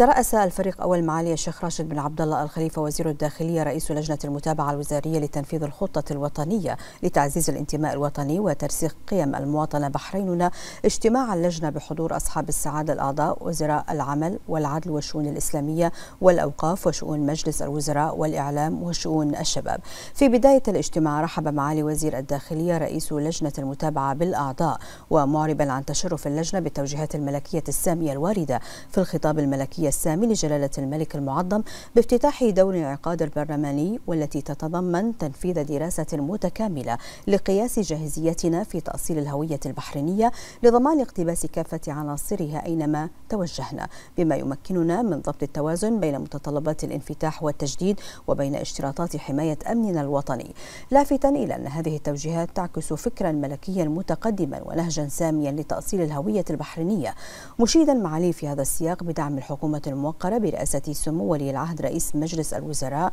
ترأس الفريق أول معالي الشيخ راشد بن عبد الله الخليفة وزير الداخلية رئيس لجنة المتابعة الوزارية لتنفيذ الخطة الوطنية لتعزيز الانتماء الوطني وترسيخ قيم المواطنة بحريننا اجتماع اللجنة بحضور أصحاب السعادة الأعضاء وزراء العمل والعدل والشؤون الإسلامية والأوقاف وشؤون مجلس الوزراء والإعلام وشؤون الشباب في بداية الاجتماع رحب معالي وزير الداخلية رئيس لجنة المتابعة بالأعضاء ومعربا عن تشرف اللجنة بالتوجيهات الملكية السامية الواردة في الخطاب الملكي السامي لجلالة الملك المعظم بافتتاح دور العقاد البرلماني والتي تتضمن تنفيذ دراسة متكاملة لقياس جاهزيتنا في تأصيل الهوية البحرينية لضمان اقتباس كافة عناصرها أينما توجهنا بما يمكننا من ضبط التوازن بين متطلبات الانفتاح والتجديد وبين اشتراطات حماية أمننا الوطني لافتا إلى أن هذه التوجيهات تعكس فكرا ملكيا متقدما ونهجا ساميا لتأصيل الهوية البحرينية مشيدا معالي في هذا السياق بدعم الحكومة الحكومة الموقرة برئاسة سمو ولي العهد رئيس مجلس الوزراء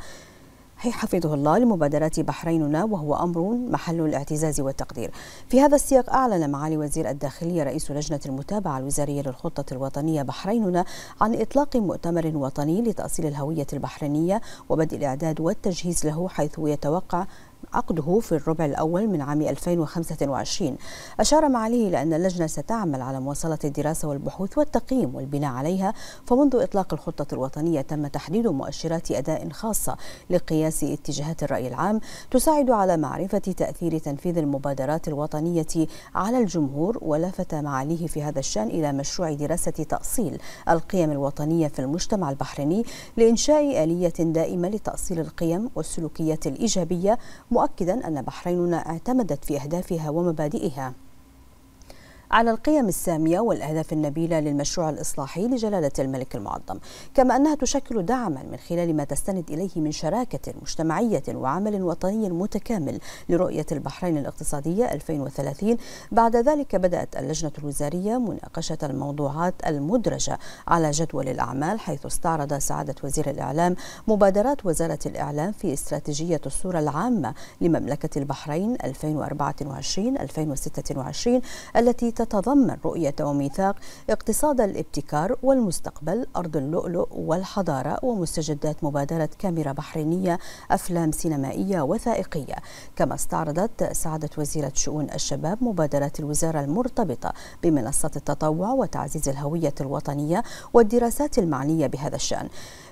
حفظه الله لمبادرات بحريننا وهو أمر محل الاعتزاز والتقدير في هذا السياق أعلن معالي وزير الداخلية رئيس لجنة المتابعة الوزارية للخطة الوطنية بحريننا عن إطلاق مؤتمر وطني لتأصيل الهوية البحرينية وبدء الإعداد والتجهيز له حيث يتوقع عقده في الربع الأول من عام 2025 أشار معاليه إلى أن اللجنة ستعمل على مواصلة الدراسة والبحوث والتقييم والبناء عليها فمنذ إطلاق الخطة الوطنية تم تحديد مؤشرات أداء خاصة لقياس اتجاهات الرأي العام تساعد على معرفة تأثير تنفيذ المبادرات الوطنية على الجمهور ولفت معاليه في هذا الشأن إلى مشروع دراسة تأصيل القيم الوطنية في المجتمع البحريني لإنشاء آلية دائمة لتأصيل القيم والسلوكيات الإيجابية مؤكدا أن بحريننا اعتمدت في أهدافها ومبادئها على القيم السامية والأهداف النبيلة للمشروع الإصلاحي لجلالة الملك المعظم كما أنها تشكل دعما من خلال ما تستند إليه من شراكة مجتمعية وعمل وطني متكامل لرؤية البحرين الاقتصادية 2030 بعد ذلك بدأت اللجنة الوزارية مناقشة الموضوعات المدرجة على جدول الأعمال حيث استعرض سعادة وزير الإعلام مبادرات وزارة الإعلام في استراتيجية الصورة العامة لمملكة البحرين 2024-2026 التي تتضمن رؤية وميثاق اقتصاد الابتكار والمستقبل أرض اللؤلؤ والحضارة ومستجدات مبادرة كاميرا بحرينية أفلام سينمائية وثائقية كما استعرضت سعادة وزيرة شؤون الشباب مبادرات الوزارة المرتبطة بمنصة التطوع وتعزيز الهوية الوطنية والدراسات المعنية بهذا الشأن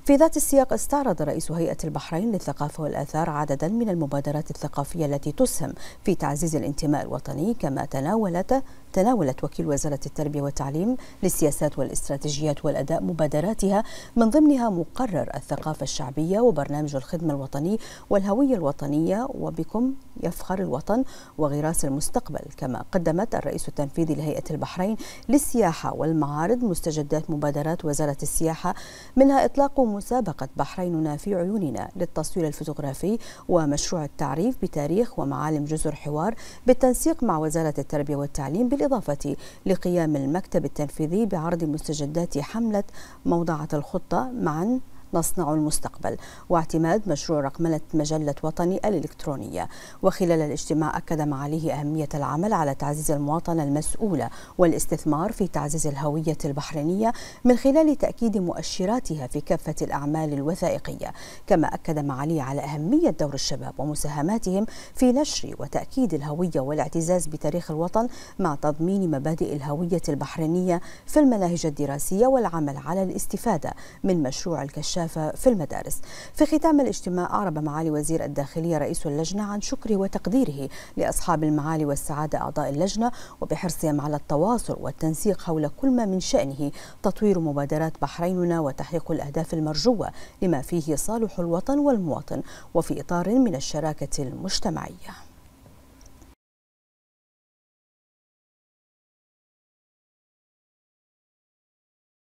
في ذات السياق استعرض رئيس هيئة البحرين للثقافة والآثار عددا من المبادرات الثقافية التي تسهم في تعزيز الانتماء الوطني كما تناولت تناولت وكيل وزارة التربية والتعليم للسياسات والاستراتيجيات والأداء مبادراتها من ضمنها مقرر الثقافة الشعبية وبرنامج الخدمة الوطني والهوية الوطنية وبكم يفخر الوطن وغراس المستقبل كما قدمت الرئيس التنفيذي لهيئة البحرين للسياحة والمعارض مستجدات مبادرات وزارة السياحة منها إطلاق مسابقة بحريننا في عيوننا للتصوير الفوتوغرافي ومشروع التعريف بتاريخ ومعالم جزر حوار بالتنسيق مع وزارة التربية والتعليم بالإضافة لقيام المكتب التنفيذي بعرض مستجدات حملة موضعة الخطة معا نصنع المستقبل واعتماد مشروع رقمنة مجلة وطني الإلكترونية وخلال الاجتماع أكد معاليه أهمية العمل على تعزيز المواطنة المسؤولة والاستثمار في تعزيز الهوية البحرينية من خلال تأكيد مؤشراتها في كافة الأعمال الوثائقية كما أكد معاليه على أهمية دور الشباب ومساهماتهم في نشر وتأكيد الهوية والاعتزاز بتاريخ الوطن مع تضمين مبادئ الهوية البحرينية في المناهج الدراسية والعمل على الاستفادة من مشروع الكشاف الثقافة في المدارس في ختام الاجتماع أعرب معالي وزير الداخلية رئيس اللجنة عن شكره وتقديره لأصحاب المعالي والسعادة أعضاء اللجنة وبحرصهم على التواصل والتنسيق حول كل ما من شأنه تطوير مبادرات بحريننا وتحقيق الأهداف المرجوة لما فيه صالح الوطن والمواطن وفي إطار من الشراكة المجتمعية